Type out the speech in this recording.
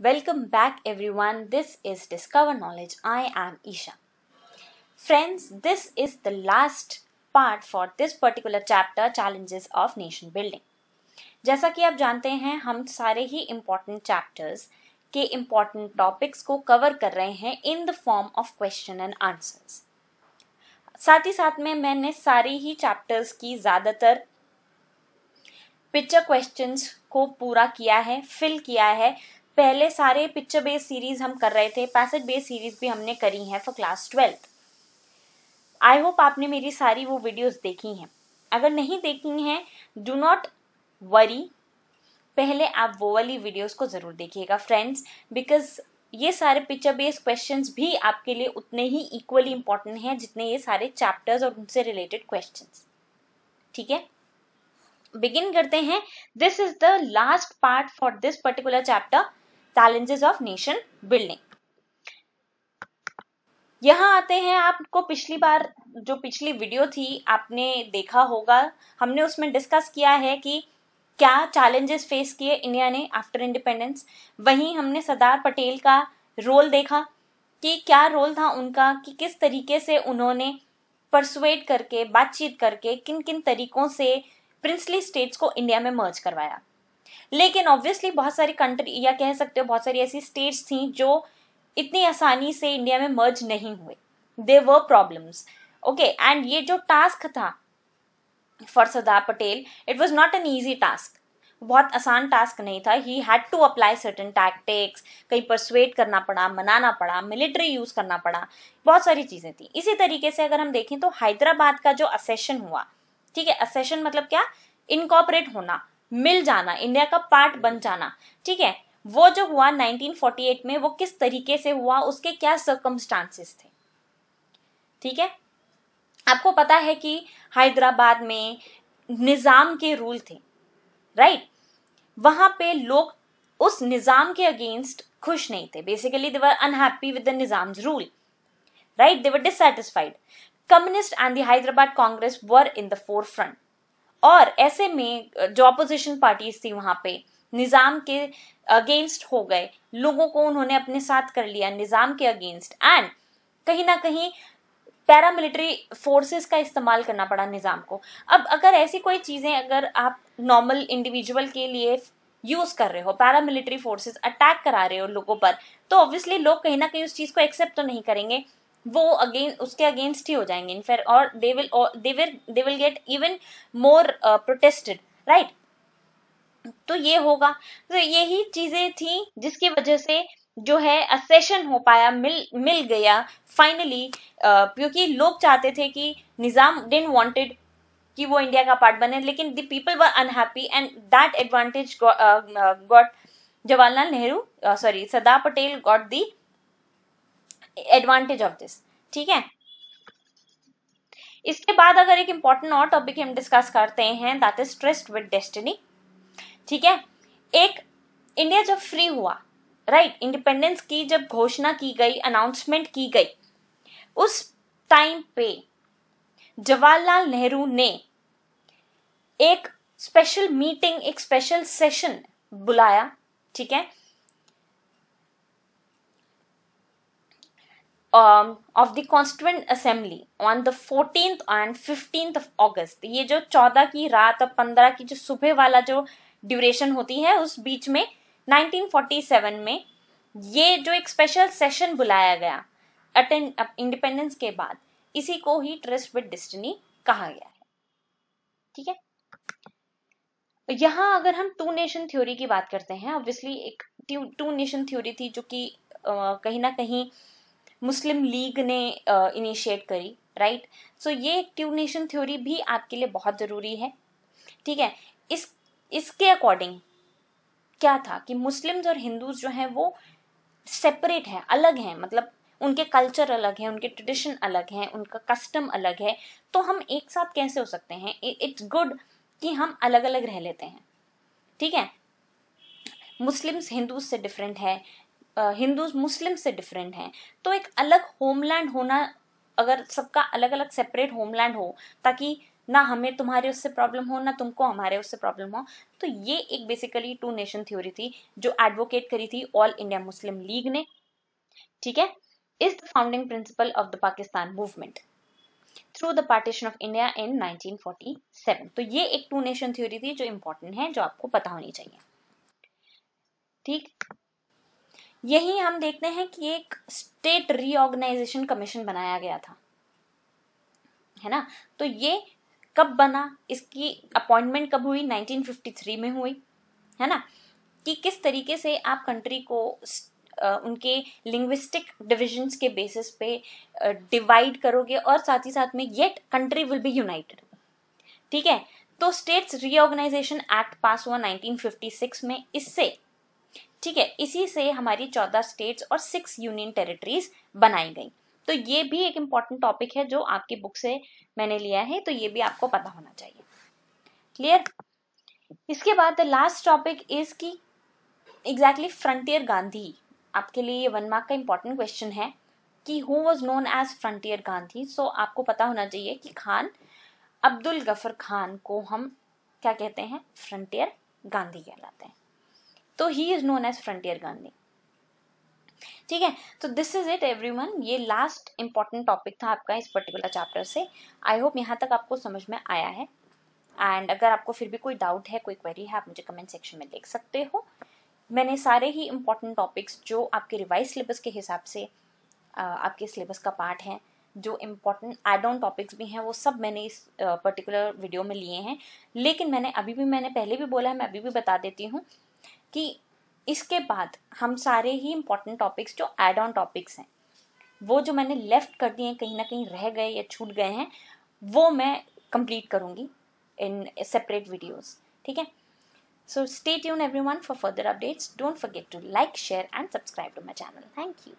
Welcome back everyone. This is Discover Knowledge. I am Isha. Friends, this is the last part for this particular chapter Challenges of Nation Building. जैसा कि आप जानते हैं हम सारे ही इम्पॉर्टेंट चैप्टर्स के इम्पॉर्टेंट टॉपिक्स को कवर कर रहे हैं in the form of question and answers साथ ही साथ में मैंने सारे ही चैप्टर्स की ज़्यादातर पिक्चर क्वेश्चंस को पूरा किया है फिल किया है पहले सारे पिक्चर बेस्ड सीरीज हम कर रहे थे पैसेज बेस्ड सीरीज भी हमने करी है for class twelfth I hope आपने मेरी सारी वो वीडियोस देखी हैं अगर नहीं देखी हैं डू नॉट वरी पहले आप वो वाली वीडियोस को ज़रूर देखिएगा फ्रेंड्स बिकॉज ये सारे पिक्चर बेस्ड क्वेश्चन भी आपके लिए उतने ही इक्वली इंपॉर्टेंट हैं जितने ये सारे चैप्टर्स और उनसे रिलेटेड क्वेश्चन ठीक है बिगिन करते हैं this is the last part for this particular chapter challenges of nation building यहाँ आते हैं आपको पिछली बार जो पिछली वीडियो थी आपने देखा होगा हमने उसमें डिस्कस किया है कि क्या चैलेंजेस फेस किए इंडिया ने आफ्टर इंडिपेंडेंस वहीं हमने सरदार पटेल का रोल देखा कि क्या रोल था उनका कि किस तरीके से उन्होंने परसुएट करके बातचीत करके किन किन तरीकों से प्रिंसली स्टेट्स को इंडिया में मर्ज करवाया लेकिन ऑब्वियसली बहुत सारी कंट्री या कह सकते हो बहुत सारी ऐसी स्टेट्स थी जो इतनी आसानी से इंडिया में मर्ज नहीं हुए they were problems okay and ये जो टास्क था for Sardar Patel it was not an easy task बहुत आसान टास्क नहीं था he had to apply certain tactics कहीं परसुएट करना पड़ा मनाना पड़ा मिलिट्री यूज़ करना पड़ा बहुत सारी चीज़ें थी इसी तरीके से अगर हम देखें तो हैदराबाद का जो असेशन हुआ ठीक है असेशन मतलब क्या इनकॉपरेट होना मिल जाना इंडिया का पार्ट बन जाना ठीक है वो जो हुआ 1948 में वो किस तरीके से हुआ उसके क्या सर्कमस्टांसेस थे ठीक है आपको पता है कि हैदराबाद में निज़ाम के रूल थे राइट वहां पे लोग उस निज़ाम के अगेंस्ट खुश नहीं थे basically they were unhappy with the Nizam rule right they were dissatisfied communist and the Hyderabad Congress were in the forefront और ऐसे में जो अपोजिशन पार्टीज थी वहां पे निज़ाम के अगेंस्ट हो गए लोगों को उन्होंने अपने साथ कर लिया निज़ाम के अगेंस्ट एंड कहीं ना कहीं पैरामिलिट्री फोर्सेस का इस्तेमाल करना पड़ा निज़ाम को अब अगर ऐसी कोई चीज़ें अगर आप नॉर्मल इंडिविजुअल के लिए यूज़ कर रहे हो पैरामिलिट्री फोर्सेस अटैक करा रहे हो लोगों पर तो ऑब्वियसली लोग कहीं ना कहीं उस चीज़ को एक्सेप्ट तो नहीं करेंगे वो अगेन उसके अगेंस्ट ही हो जाएंगे इनफेक्ट और they will they will they will get even more protested right तो ये होगा तो यही चीजें थी जिसकी वजह से जो है असेशन हो पाया मिल मिल गया फाइनली uh, क्योंकि लोग चाहते थे कि निज़ाम डिन वांटेड कि वो इंडिया का पार्ट बने लेकिन the people were unhappy and that advantage got Jawaharlal Nehru sorry Sardar Patel got the advantage of this ठीक है इसके बाद अगर एक इंपॉर्टेंट और टॉपिक हम डिस्कस करते हैं that is tryst with destiny ठीक है एक इंडिया जब फ्री हुआ राइट right, इंडिपेंडेंस की जब घोषणा की गई अनाउंसमेंट की गई उस टाइम पे जवाहरलाल नेहरू ने एक स्पेशल मीटिंग एक स्पेशल सेशन बुलाया ठीक है um, of the Constituent Assembly on the 14th and 15th of August. ये जो 14 की रात और 15 की जो सुबह वाला जो ड्यूरेशन होती है उस बीच में 1947 में ये जो एक स्पेशल सेशन बुलाया गया अटेंड इंडिपेंडेंस के बाद इसी को ही ट्रस्ट विद डिस्टनी कहा गया है ठीक है तो यहाँ अगर हम टू नेशन थ्योरी की बात करते हैं ऑब्वियसली एक टू नेशन थ्योरी थी जो कि कहीं ना कहीं मुस्लिम लीग ने इनिशिएट करी राइट सो ये ट्यू नेशन थ्योरी भी आपके लिए बहुत ज़रूरी है ठीक है इस इसके अकॉर्डिंग क्या था कि मुस्लिम्स और हिंदूज जो हैं वो सेपरेट हैं अलग हैं मतलब उनके कल्चर अलग हैं उनके ट्रेडिशन अलग हैं उनका कस्टम अलग है तो हम एक साथ कैसे हो सकते हैं इट्स गुड कि हम अलग अलग रह लेते हैं ठीक है मुस्लिम्स हिंदूज से डिफरेंट है हिंदूज मुस्लिम से डिफरेंट हैं तो एक अलग होमलैंड होना अगर सबका अलग अलग सेपरेट होमलैंड हो ताकि ना हमें तुम्हारे उससे प्रॉब्लम हो ना तुमको हमारे उससे प्रॉब्लम हो तो ये एक बेसिकली टू नेशन थ्योरी थी जो एडवोकेट करी थी ऑल इंडिया मुस्लिम लीग ने ठीक है is the founding principle of the Pakistan movement through the partition of India in 1947 तो ये एक टू नेशन थ्योरी थी जो इंपॉर्टेंट है जो आपको पता होनी चाहिए ठीक यही हम देखते हैं कि एक स्टेट रीऑर्गेनाइजेशन कमीशन बनाया गया था है ना तो ये कब बना इसकी अपॉइंटमेंट कब हुई 1953 में हुई है ना कि किस तरीके से आप कंट्री को उनके लिंग्विस्टिक डिविजन्स के बेसिस पे डिवाइड करोगे और साथ ही साथ में yet country will be united ठीक है तो स्टेट्स रीऑर्गेनाइजेशन एक्ट पास हुआ 1956 में इससे ठीक है इसी से हमारी चौदह स्टेट्स और सिक्स यूनियन टेरिटरीज बनाई गई तो ये भी एक इम्पॉर्टेंट टॉपिक है जो आपकी बुक से मैंने लिया है तो ये भी आपको पता होना चाहिए क्लियर इसके बाद द लास्ट टॉपिक इज की एग्जैक्टली फ्रंटियर गांधी आपके लिए ये वन मार्क का इम्पॉर्टेंट क्वेश्चन है कि who was known as frontier Gandhi so आपको पता होना चाहिए कि खान अब्दुल गफर खान को हम क्या कहते हैं फ्रंटियर गांधी कहलाते हैं तो he is known as frontier Gandhi ठीक है तो दिस इज इट एवरीवन ये लास्ट इंपॉर्टेंट टॉपिक था आपका इस पर्टिकुलर चैप्टर से आई होप यहाँ तक आपको समझ में आया है एंड अगर आपको फिर भी कोई डाउट है कोई क्वेरी है आप मुझे कमेंट सेक्शन में देख सकते हो मैंने सारे ही इम्पॉर्टेंट टॉपिक्स जो आपके रिवाइज सिलेबस के हिसाब से आपके सिलेबस का पार्ट है जो इम्पॉर्टेंट एड ऑन टॉपिक्स भी हैं वो सब मैंने इस पर्टिकुलर वीडियो में लिए हैं लेकिन मैंने अभी भी मैंने पहले भी बोला है मैं अभी भी बता देती हूँ कि इसके बाद हम सारे ही इम्पोर्टेंट टॉपिक्स जो एड ऑन टॉपिक्स हैं वो जो मैंने लेफ्ट कर दिए हैं कहीं ना कहीं रह गए या छूट गए हैं वो मैं कंप्लीट करूँगी इन सेपरेट वीडियोस ठीक है so stay tuned everyone for further updates don't forget to like share and subscribe to my channel thank you